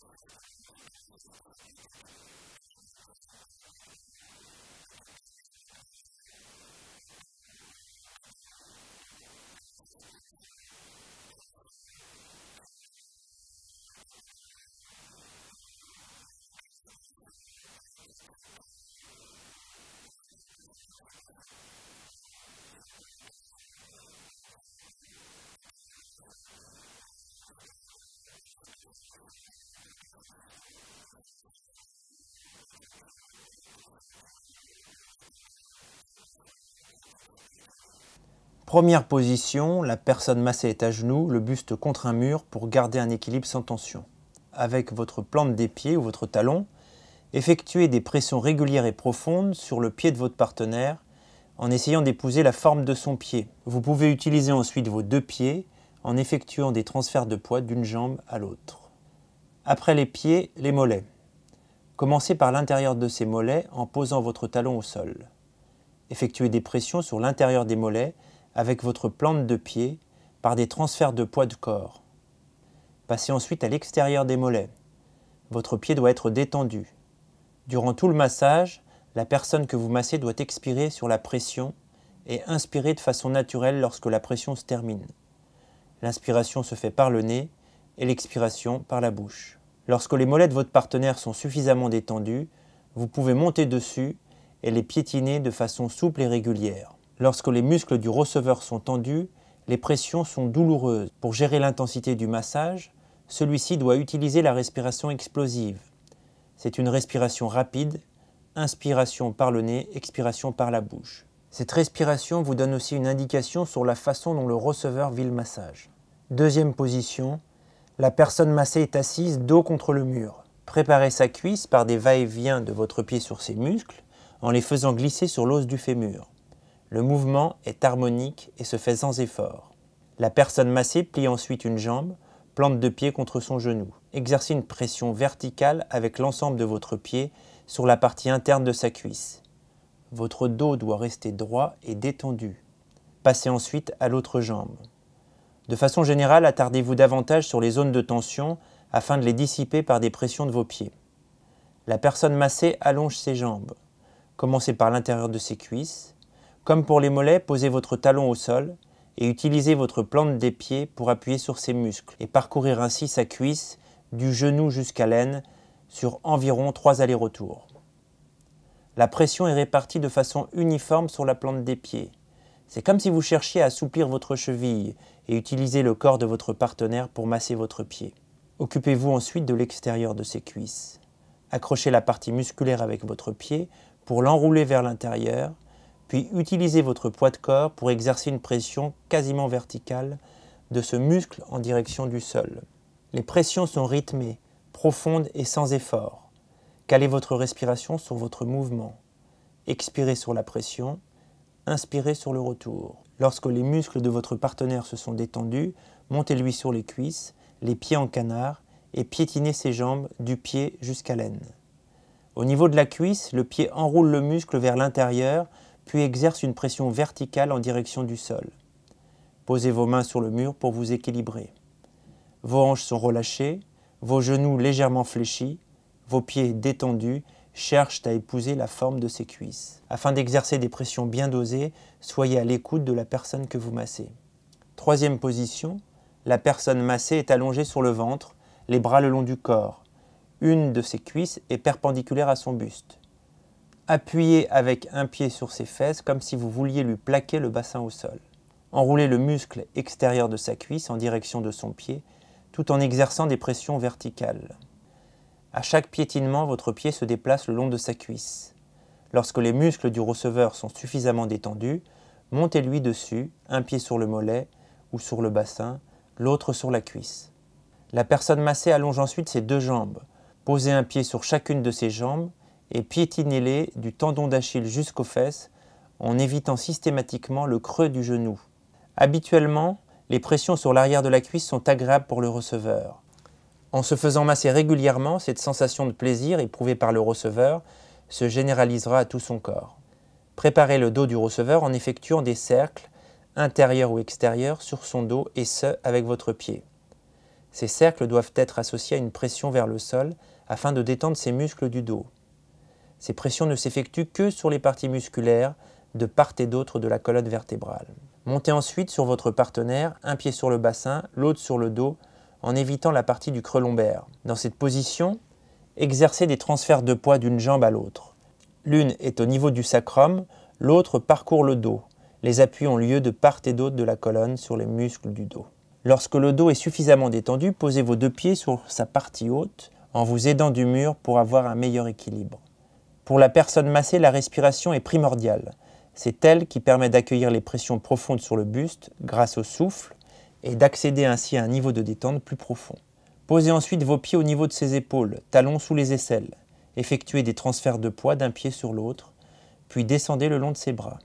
conf moon de Première position, la personne massée est à genoux, le buste contre un mur pour garder un équilibre sans tension. Avec votre plante des pieds ou votre talon, effectuez des pressions régulières et profondes sur le pied de votre partenaire en essayant d'épouser la forme de son pied. Vous pouvez utiliser ensuite vos deux pieds en effectuant des transferts de poids d'une jambe à l'autre. Après les pieds, les mollets. Commencez par l'intérieur de ces mollets en posant votre talon au sol. Effectuez des pressions sur l'intérieur des mollets avec votre plante de pied par des transferts de poids de corps. Passez ensuite à l'extérieur des mollets. Votre pied doit être détendu. Durant tout le massage, la personne que vous massez doit expirer sur la pression et inspirer de façon naturelle lorsque la pression se termine. L'inspiration se fait par le nez et l'expiration par la bouche. Lorsque les mollets de votre partenaire sont suffisamment détendus, vous pouvez monter dessus et les piétiner de façon souple et régulière. Lorsque les muscles du receveur sont tendus, les pressions sont douloureuses. Pour gérer l'intensité du massage, celui-ci doit utiliser la respiration explosive. C'est une respiration rapide, inspiration par le nez, expiration par la bouche. Cette respiration vous donne aussi une indication sur la façon dont le receveur vit le massage. Deuxième position, la personne massée est assise dos contre le mur. Préparez sa cuisse par des va-et-vient de votre pied sur ses muscles en les faisant glisser sur l'os du fémur. Le mouvement est harmonique et se fait sans effort. La personne massée plie ensuite une jambe, plante deux pieds contre son genou. Exercez une pression verticale avec l'ensemble de votre pied sur la partie interne de sa cuisse. Votre dos doit rester droit et détendu. Passez ensuite à l'autre jambe. De façon générale, attardez-vous davantage sur les zones de tension afin de les dissiper par des pressions de vos pieds. La personne massée allonge ses jambes. Commencez par l'intérieur de ses cuisses, comme pour les mollets, posez votre talon au sol et utilisez votre plante des pieds pour appuyer sur ses muscles et parcourir ainsi sa cuisse du genou jusqu'à l'aine sur environ trois allers-retours. La pression est répartie de façon uniforme sur la plante des pieds. C'est comme si vous cherchiez à assouplir votre cheville et utilisez le corps de votre partenaire pour masser votre pied. Occupez-vous ensuite de l'extérieur de ses cuisses. Accrochez la partie musculaire avec votre pied pour l'enrouler vers l'intérieur puis utilisez votre poids de corps pour exercer une pression quasiment verticale de ce muscle en direction du sol. Les pressions sont rythmées, profondes et sans effort. Calez votre respiration sur votre mouvement. Expirez sur la pression, inspirez sur le retour. Lorsque les muscles de votre partenaire se sont détendus, montez-lui sur les cuisses, les pieds en canard et piétinez ses jambes du pied jusqu'à l'aine. Au niveau de la cuisse, le pied enroule le muscle vers l'intérieur puis exerce une pression verticale en direction du sol. Posez vos mains sur le mur pour vous équilibrer. Vos hanches sont relâchées, vos genoux légèrement fléchis, vos pieds détendus cherchent à épouser la forme de ses cuisses. Afin d'exercer des pressions bien dosées, soyez à l'écoute de la personne que vous massez. Troisième position, la personne massée est allongée sur le ventre, les bras le long du corps. Une de ses cuisses est perpendiculaire à son buste. Appuyez avec un pied sur ses fesses comme si vous vouliez lui plaquer le bassin au sol. Enroulez le muscle extérieur de sa cuisse en direction de son pied tout en exerçant des pressions verticales. À chaque piétinement, votre pied se déplace le long de sa cuisse. Lorsque les muscles du receveur sont suffisamment détendus, montez-lui dessus, un pied sur le mollet ou sur le bassin, l'autre sur la cuisse. La personne massée allonge ensuite ses deux jambes. Posez un pied sur chacune de ses jambes et piétinez-les du tendon d'Achille jusqu'aux fesses en évitant systématiquement le creux du genou. Habituellement, les pressions sur l'arrière de la cuisse sont agréables pour le receveur. En se faisant masser régulièrement, cette sensation de plaisir éprouvée par le receveur se généralisera à tout son corps. Préparez le dos du receveur en effectuant des cercles, intérieurs ou extérieurs, sur son dos et ce, avec votre pied. Ces cercles doivent être associés à une pression vers le sol afin de détendre ses muscles du dos. Ces pressions ne s'effectuent que sur les parties musculaires de part et d'autre de la colonne vertébrale. Montez ensuite sur votre partenaire, un pied sur le bassin, l'autre sur le dos, en évitant la partie du creux lombaire. Dans cette position, exercez des transferts de poids d'une jambe à l'autre. L'une est au niveau du sacrum, l'autre parcourt le dos. Les appuis ont lieu de part et d'autre de la colonne sur les muscles du dos. Lorsque le dos est suffisamment détendu, posez vos deux pieds sur sa partie haute en vous aidant du mur pour avoir un meilleur équilibre. Pour la personne massée, la respiration est primordiale. C'est elle qui permet d'accueillir les pressions profondes sur le buste grâce au souffle et d'accéder ainsi à un niveau de détente plus profond. Posez ensuite vos pieds au niveau de ses épaules, talons sous les aisselles. Effectuez des transferts de poids d'un pied sur l'autre, puis descendez le long de ses bras.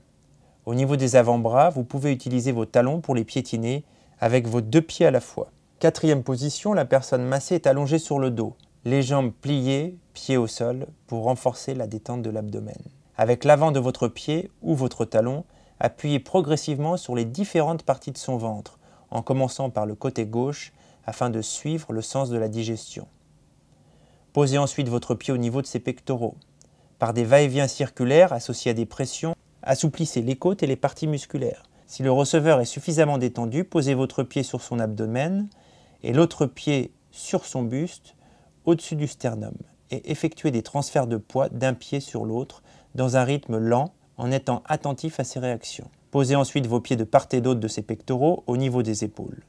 Au niveau des avant-bras, vous pouvez utiliser vos talons pour les piétiner avec vos deux pieds à la fois. Quatrième position, la personne massée est allongée sur le dos les jambes pliées, pieds au sol, pour renforcer la détente de l'abdomen. Avec l'avant de votre pied ou votre talon, appuyez progressivement sur les différentes parties de son ventre, en commençant par le côté gauche afin de suivre le sens de la digestion. Posez ensuite votre pied au niveau de ses pectoraux. Par des va-et-vient circulaires associés à des pressions, assouplissez les côtes et les parties musculaires. Si le receveur est suffisamment détendu, posez votre pied sur son abdomen et l'autre pied sur son buste au-dessus du sternum et effectuez des transferts de poids d'un pied sur l'autre dans un rythme lent en étant attentif à ses réactions. Posez ensuite vos pieds de part et d'autre de ses pectoraux au niveau des épaules.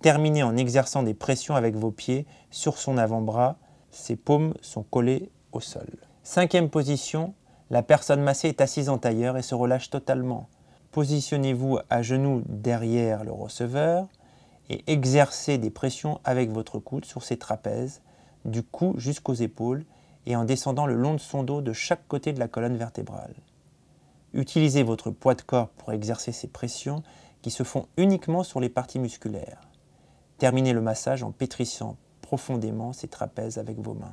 Terminez en exerçant des pressions avec vos pieds sur son avant-bras. Ses paumes sont collées au sol. Cinquième position, la personne massée est assise en tailleur et se relâche totalement. Positionnez-vous à genoux derrière le receveur et exercez des pressions avec votre coude sur ses trapèzes du cou jusqu'aux épaules et en descendant le long de son dos de chaque côté de la colonne vertébrale. Utilisez votre poids de corps pour exercer ces pressions qui se font uniquement sur les parties musculaires. Terminez le massage en pétrissant profondément ces trapèzes avec vos mains.